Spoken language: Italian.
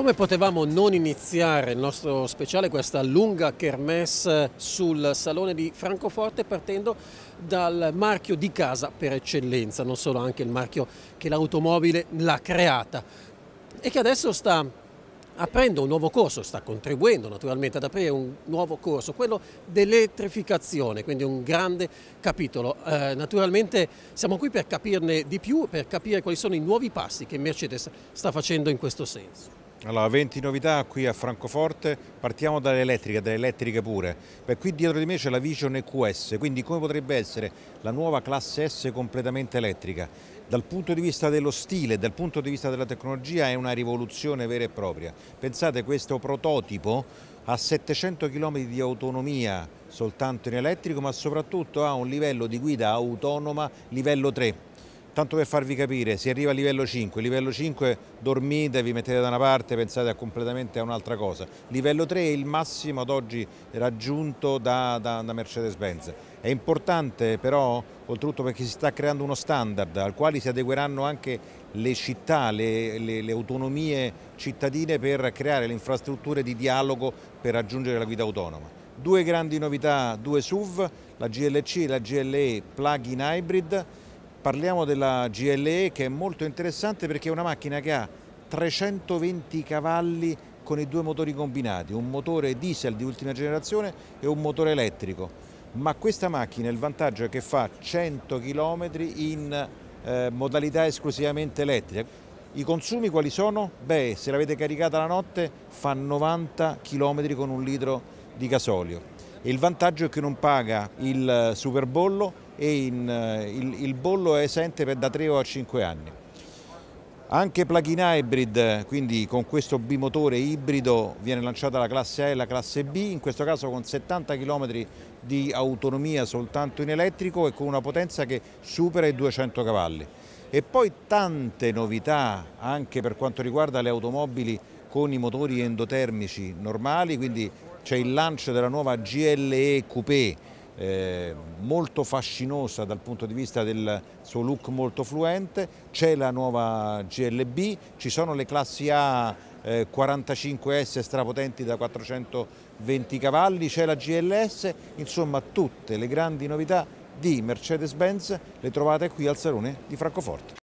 Come potevamo non iniziare il nostro speciale, questa lunga kermesse sul Salone di Francoforte partendo dal marchio di casa per eccellenza, non solo anche il marchio che l'automobile l'ha creata e che adesso sta aprendo un nuovo corso, sta contribuendo naturalmente ad aprire un nuovo corso, quello dell'elettrificazione, quindi un grande capitolo. Eh, naturalmente siamo qui per capirne di più, per capire quali sono i nuovi passi che Mercedes sta facendo in questo senso. Allora, 20 novità qui a Francoforte, partiamo dalle elettriche, dalle elettriche pure. Beh, qui dietro di me c'è la Vision EQS, quindi come potrebbe essere la nuova classe S completamente elettrica? Dal punto di vista dello stile, dal punto di vista della tecnologia è una rivoluzione vera e propria. Pensate questo prototipo ha 700 km di autonomia soltanto in elettrico, ma soprattutto ha un livello di guida autonoma livello 3 Tanto per farvi capire, si arriva a livello 5, livello 5 dormite, vi mettete da una parte, pensate a completamente a un'altra cosa. Livello 3 è il massimo ad oggi raggiunto da, da, da Mercedes-Benz. È importante però, oltretutto perché si sta creando uno standard al quale si adegueranno anche le città, le, le, le autonomie cittadine per creare le infrastrutture di dialogo per raggiungere la guida autonoma due grandi novità, due SUV, la GLC e la GLE plug-in hybrid Parliamo della GLE che è molto interessante perché è una macchina che ha 320 cavalli con i due motori combinati, un motore diesel di ultima generazione e un motore elettrico. Ma questa macchina il vantaggio è che fa 100 km in eh, modalità esclusivamente elettrica. I consumi quali sono? Beh, se l'avete caricata la notte fa 90 km con un litro di gasolio. E il vantaggio è che non paga il eh, superbollo e in, eh, il, il, bollo è esente per da 3 a 5 anni. Anche plug-in hybrid, quindi con questo bimotore ibrido viene lanciata la classe A e la classe B, in questo caso con 70 km di autonomia soltanto in elettrico e con una potenza che supera i 200 cavalli. E poi tante novità anche per quanto riguarda le automobili con i motori endotermici normali, quindi c'è il lancio della nuova GLE Coupé eh, molto fascinosa dal punto di vista del suo look molto fluente, c'è la nuova GLB, ci sono le classi A eh, 45S strapotenti da 420 cavalli, c'è la GLS, insomma tutte le grandi novità di Mercedes-Benz le trovate qui al Salone di Francoforte.